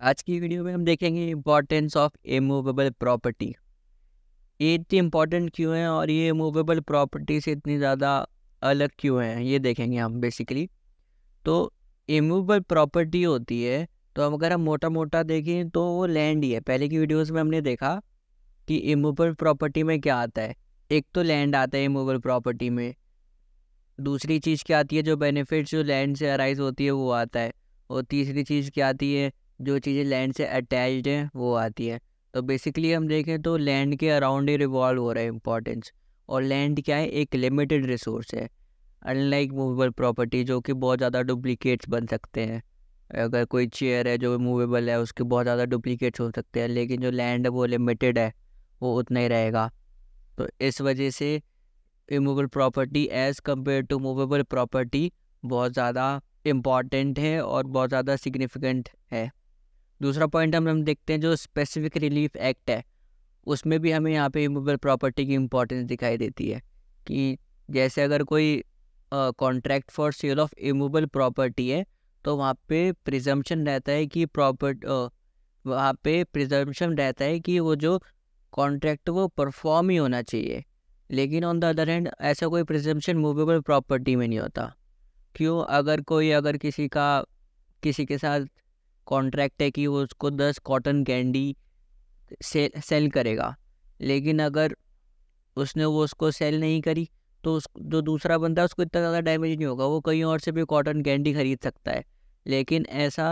आज की वीडियो में हम देखेंगे importance of a movable property ये इतनी इम्पोर्टेंट क्यों है और ये मूवेबल प्रॉपर्टी से इतनी ज़्यादा अलग क्यों है ये देखेंगे हम बेसिकली तो इमूवेबल प्रॉपर्टी होती है तो हम अगर हम मोटा मोटा देखें तो वो लैंड ही है पहले की वीडियोस में हमने देखा कि इमूवेबल प्रॉपर्टी में क्या आता है एक तो लैंड आता है मूवेबल प्रॉपर्टी में दूसरी चीज़ क्या आती है जो बेनिफिट्स जो लैंड से अराइज होती है वो आता है और तीसरी चीज़ क्या आती है जो चीज़ें लैंड से अटैच्ड हैं वो आती है तो बेसिकली हम देखें तो लैंड के अराउंड ही रिवॉल्व हो रहा है इम्पोर्टेंस और लैंड क्या है एक लिमिटेड रिसोर्स है अनलाइक मूवेबल प्रॉपर्टी जो कि बहुत ज़्यादा डुप्लीकेट्स बन सकते हैं अगर कोई चेयर है जो मूवेबल है उसके बहुत ज़्यादा डुप्लीकेट्स हो सकते हैं लेकिन जो लैंड है वो लिमिटेड है वो उतना ही रहेगा तो इस वजह से immovable property as compare to movable property बहुत ज़्यादा इम्पॉर्टेंट है और बहुत ज़्यादा सिग्निफिकेंट है दूसरा पॉइंट हम हम देखते हैं जो स्पेसिफिक रिलीफ एक्ट है उसमें भी हमें यहाँ पे इमूवेबल प्रॉपर्टी की इम्पोर्टेंस दिखाई देती है कि जैसे अगर कोई contract for sale of immovable property है तो वहाँ पे प्रिजम्पशन रहता है कि प्रॉपर्ट वहाँ पे प्रिजम्पशन रहता है कि वो जो कॉन्ट्रैक्ट वो परफॉर्म ही होना चाहिए लेकिन ऑन द अदर हैंड ऐसा कोई प्रिजम्पन मूवेबल प्रॉपर्टी में नहीं होता क्यों अगर कोई अगर किसी का किसी के साथ कॉन्ट्रैक्ट है कि वो उसको दस कॉटन कैंडी से, सेल करेगा लेकिन अगर उसने वो उसको सेल नहीं करी तो उस जो दूसरा बंदा है उसको इतना ज़्यादा डैमेज नहीं होगा वो कहीं और से भी कॉटन कैंडी खरीद सकता है लेकिन ऐसा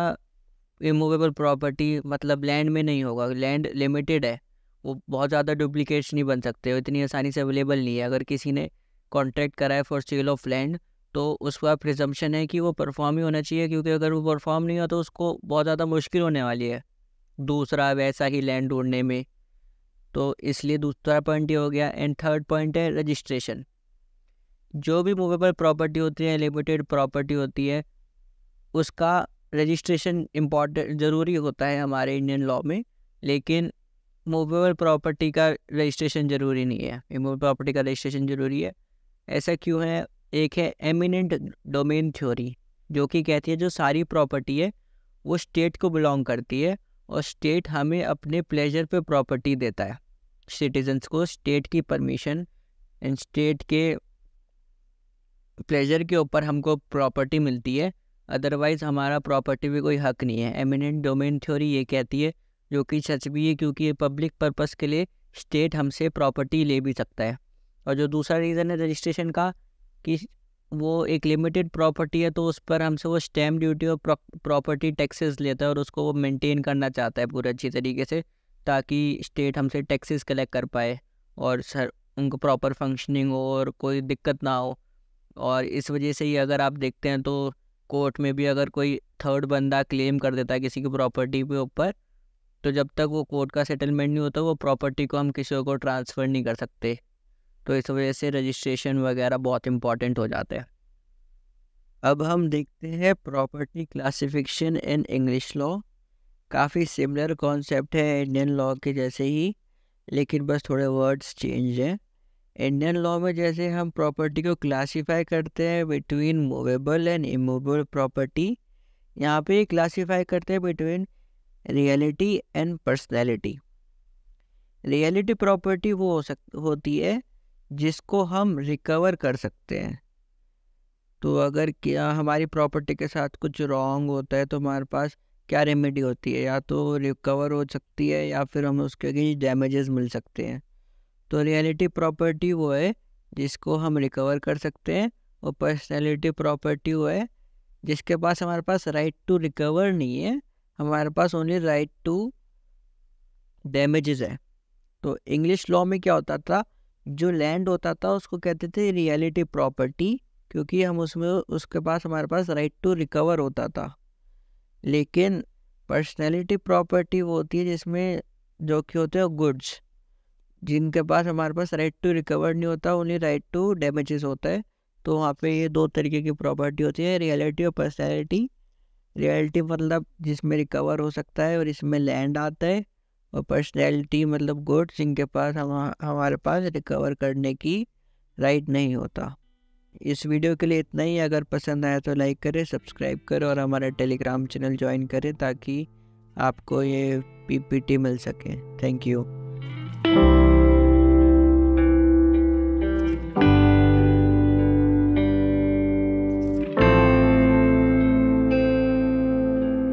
इमूवेबल प्रॉपर्टी मतलब लैंड में नहीं होगा लैंड लिमिटेड है वो बहुत ज़्यादा डुप्लीकेट्स नहीं बन सकते इतनी आसानी से अवेलेबल नहीं है अगर किसी ने कॉन्ट्रैक्ट करा है फॉर सेल ऑफ लैंड तो उसका प्रिजम्पन है कि वो परफॉर्म ही होना चाहिए क्योंकि अगर वो परफॉर्म नहीं हुआ तो उसको बहुत ज़्यादा मुश्किल होने वाली है दूसरा वैसा ही लैंड ढूंढने में तो इसलिए दूसरा पॉइंट ये हो गया एंड थर्ड पॉइंट है रजिस्ट्रेशन जो भी मूवेबल प्रॉपर्टी होती है लिमिटेड प्रॉपर्टी होती है उसका रजिस्ट्रेशन इम्पॉर्टेंट ज़रूरी होता है हमारे इंडियन लॉ में लेकिन मूवेबल प्रॉपर्टी का रजिस्ट्रेशन ज़रूरी नहीं है मूवेबल प्रॉपर्टी का रजिस्ट्रेशन ज़रूरी है ऐसा क्यों है एक है एमिनेंट डोमेन थ्योरी जो कि कहती है जो सारी प्रॉपर्टी है वो स्टेट को बिलोंग करती है और स्टेट हमें अपने प्लेजर पे प्रॉपर्टी देता है सिटीजन्स को स्टेट की परमिशन एंड स्टेट के प्लेजर के ऊपर हमको प्रॉपर्टी मिलती है अदरवाइज़ हमारा प्रॉपर्टी पे कोई हक नहीं है एमिनेंट डोमेन थ्योरी ये कहती है जो कि सच भी है क्योंकि ये पब्लिक पर्पस के लिए स्टेट हमसे प्रॉपर्टी ले भी सकता है और जो दूसरा रीज़न है रजिस्ट्रेशन का कि वो एक लिमिटेड प्रॉपर्टी है तो उस पर हमसे वो स्टैम्प ड्यूटी और प्रॉपर्टी टैक्सेस लेता है और उसको वो मेंटेन करना चाहता है पूरे अच्छी तरीके से ताकि स्टेट हमसे टैक्सेस कलेक्ट कर पाए और सर उनको प्रॉपर फंक्शनिंग हो और कोई दिक्कत ना हो और इस वजह से ही अगर आप देखते हैं तो कोर्ट में भी अगर कोई थर्ड बंदा क्लेम कर देता है किसी की प्रॉपर्टी के ऊपर तो जब तक वो कोर्ट का सेटलमेंट नहीं होता वो प्रॉपर्टी को हम किसी को ट्रांसफ़र नहीं कर सकते तो इस वजह से रजिस्ट्रेशन वगैरह बहुत इम्पॉर्टेंट हो जाता है अब हम देखते हैं property classification in English law काफ़ी सिमिलर कॉन्सेप्ट है इंडियन लॉ के जैसे ही लेकिन बस थोड़े वर्ड्स चेंज हैं इंडियन लॉ में जैसे हम प्रॉपर्टी को क्लासिफाई करते हैं between movable and immovable property यहाँ पे क्लासिफाई करते हैं between reality and personality reality property वो हो सक होती है जिसको हम रिकवर कर सकते हैं तो अगर क्या हमारी प्रॉपर्टी के साथ कुछ रॉन्ग होता है तो हमारे पास क्या रेमेडी होती है या तो रिकवर हो सकती है या फिर हमें उसके अगेंस्ट डैमेजेस मिल सकते हैं तो रियलिटी प्रॉपर्टी वो है जिसको हम रिकवर कर सकते हैं और पर्सनैलिटी प्रॉपर्टी वो है जिसके पास हमारे पास राइट टू रिकवर नहीं है हमारे पास ओनली राइट टू डैमेजेस है तो इंग्लिश लॉ में क्या होता था जो लैंड होता था उसको कहते थे रियलिटी प्रॉपर्टी क्योंकि हम उसमें उसके पास हमारे पास राइट टू रिकवर होता था लेकिन पर्सनैलिटी प्रॉपर्टी वो होती है जिसमें जो कि होते हैं गुड्स जिनके पास हमारे पास राइट टू रिकवर नहीं होता उन्हें राइट टू डैमेजेस होता है तो वहाँ पे ये दो तरीके की प्रॉपर्टी होती है रियलिटी और पर्सनैलिटी रियलिटी मतलब जिसमें रिकवर हो सकता है और इसमें लैंड आता है और पर्सनैलिटी मतलब गुड जिनके पास हम हमारे पास रिकवर करने की राइट नहीं होता इस वीडियो के लिए इतना ही अगर पसंद आया तो लाइक करें सब्सक्राइब करें और हमारा टेलीग्राम चैनल ज्वाइन करें ताकि आपको ये पीपीटी मिल सके थैंक यू